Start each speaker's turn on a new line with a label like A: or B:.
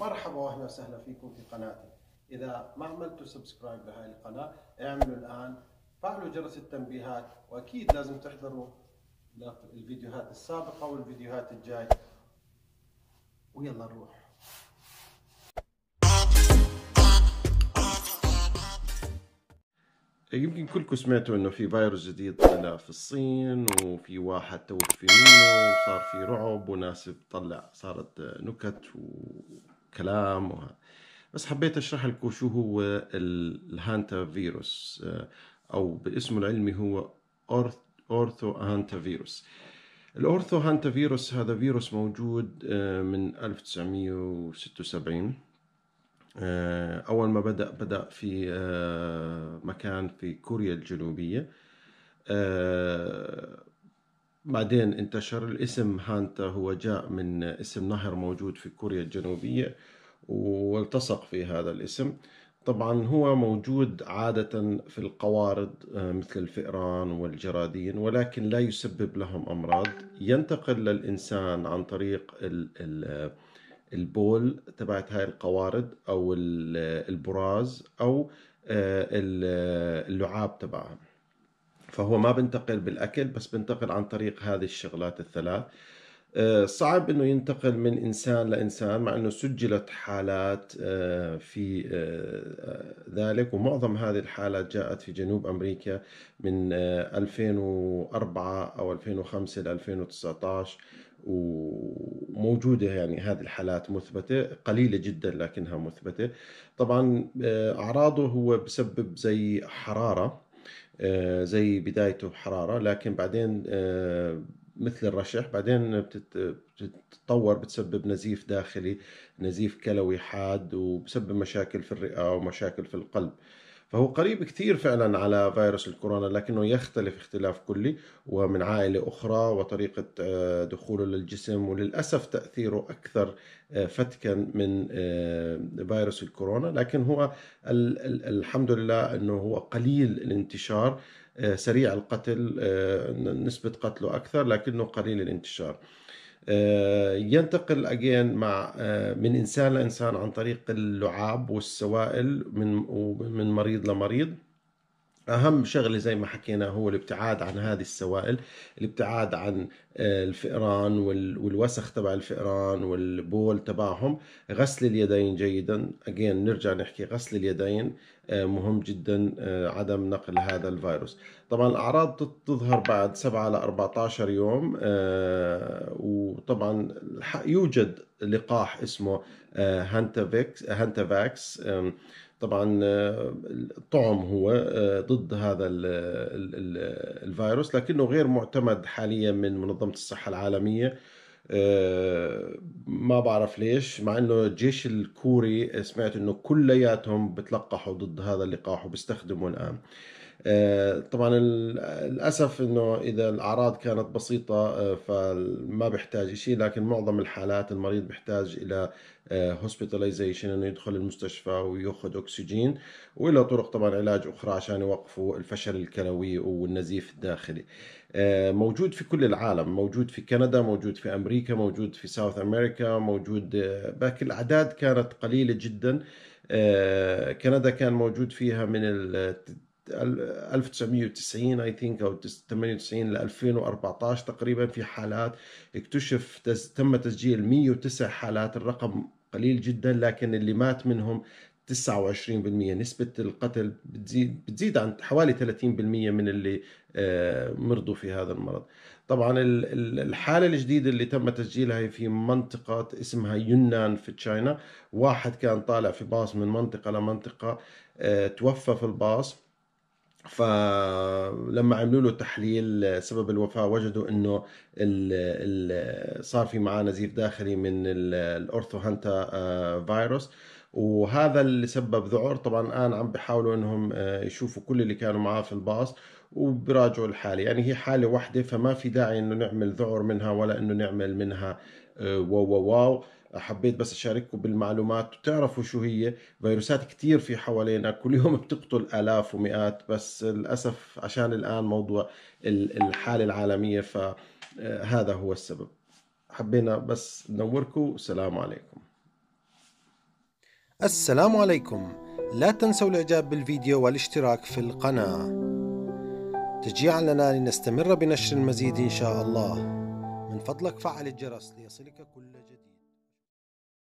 A: مرحبا واهلا وسهلا فيكم في قناتي اذا ما عملتوا سبسكرايب لهذه القناه اعملوا الان فعلوا جرس التنبيهات واكيد لازم تحضروا الفيديوهات السابقه والفيديوهات الجايه ويلا نروح يمكن كلكم سمعتوا انه في فيروس جديد طلع في الصين وفي واحد توفي منه وصار في رعب وناس بتطلع صارت نكت و كلام و... بس حبيت اشرح لكم شو هو الهانتا فيروس آه، او باسمه العلمي هو اورثو هانتا فيروس الاورثو هانتا فيروس هذا فيروس موجود آه، من 1976 آه، اول ما بدا بدا في مكان في كوريا الجنوبيه بعدين انتشر الاسم هانتا هو جاء من اسم نهر موجود في كوريا الجنوبية والتصق في هذا الاسم طبعا هو موجود عادة في القوارض آه، مثل الفئران والجرادين ولكن لا يسبب لهم أمراض ينتقل للإنسان عن طريق البول تبعت هاي القوارض أو البراز أو آه، اللعاب تبعهم فهو ما بنتقل بالأكل بس بنتقل عن طريق هذه الشغلات الثلاث آه، صعب انه ينتقل من انسان لانسان مع انه سجلت حالات آه، في آه، ذلك ومعظم هذه الحالات جاءت في جنوب امريكا من 2004 او 2005 ل 2019 وموجودة يعني هذه الحالات مثبتة قليلة جدا لكنها مثبتة طبعا أعراضه هو بسبب زي حرارة آه، زي بدايته حرارة لكن بعدين آه، مثل الرشح بعدين بتتطور بتسبب نزيف داخلي نزيف كلوي حاد وبسبب مشاكل في الرئة ومشاكل في القلب فهو قريب كثير فعلا على فيروس الكورونا لكنه يختلف اختلاف كلي ومن عائلة أخرى وطريقة آه، دخوله للجسم وللأسف تأثيره أكثر آه، فتكا من آه، فيروس الكورونا لكن هو الحمد لله أنه هو قليل الانتشار سريع القتل نسبة قتله أكثر لكنه قليل الانتشار آه، ينتقل اجين مع آه، من انسان لانسان عن طريق اللعاب والسوائل من من مريض لمريض اهم شغله زي ما حكينا هو الابتعاد عن هذه السوائل الابتعاد عن آه، الفئران والوسخ تبع الفئران والبول تبعهم غسل اليدين جيدا اجين نرجع نحكي غسل اليدين مهم جدا عدم نقل هذا الفيروس طبعا الاعراض تظهر بعد 7 ل 14 يوم طبعا يوجد لقاح اسمه هانتافيكس آه، آه، هانتافاكس طبعا آه، الطعم هو ضد هذا الفيروس لكنه غير معتمد حاليا من منظمه الصحه العالميه ما بعرف ليش مع انه الجيش الكوري سمعت انه كلياتهم بتلقحوا ضد هذا اللقاح وبيستخدموه الان آه، طبعا للاسف انه اذا الاعراض كانت بسيطه آه، فما بيحتاج شيء لكن معظم الحالات المريض بيحتاج الى هوسبيتاليزيشن آه، انه يدخل المستشفى وياخذ اكسجين وله طرق طبعا علاج اخرى عشان يوقفوا الفشل الكلوي والنزيف الداخلي موجود في كل العالم موجود في كندا موجود في امريكا موجود في ساوث امريكا موجود باقي الاعداد كانت قليله جدا كندا كان موجود فيها من 1990 اي ثينك او 98 ل 2014 تقريبا في حالات اكتشف تم تسجيل 109 حالات الرقم قليل جدا لكن اللي مات منهم 29% نسبة القتل بتزيد بتزيد عن حوالي 30% من اللي آه، مرضوا في هذا المرض. طبعا الحالة الجديدة اللي تم تسجيلها هي في منطقة اسمها يونان في تشاينا، واحد كان طالع في باص من منطقة لمنطقة آه، توفى في الباص فلما عملوا له تحليل سبب الوفاه وجدوا انه الـ الـ صار في معاه نزيف داخلي من الاورثو هانتا آه، فيروس وهذا اللي سبب ذعور طبعا الان عم بيحاولوا انهم آه، يشوفوا كل اللي كانوا معاه في الباص وبراجعوا الحاله يعني هي حاله واحده فما في داعي انه نعمل ذعر منها ولا انه نعمل منها آه، واو واو حبيت بس اشارككم بالمعلومات وتعرفوا شو هي فيروسات كثير في حوالينا كل يوم بتقتل الاف ومئات بس للاسف عشان الان موضوع الحاله العالميه فهذا آه، هو السبب حبينا بس ننوركم والسلام عليكم السلام عليكم لا تنسوا الاعجاب بالفيديو والاشتراك في القناه تشجيعا لنا لنستمر بنشر المزيد ان شاء الله من فضلك فعل الجرس ليصلك كل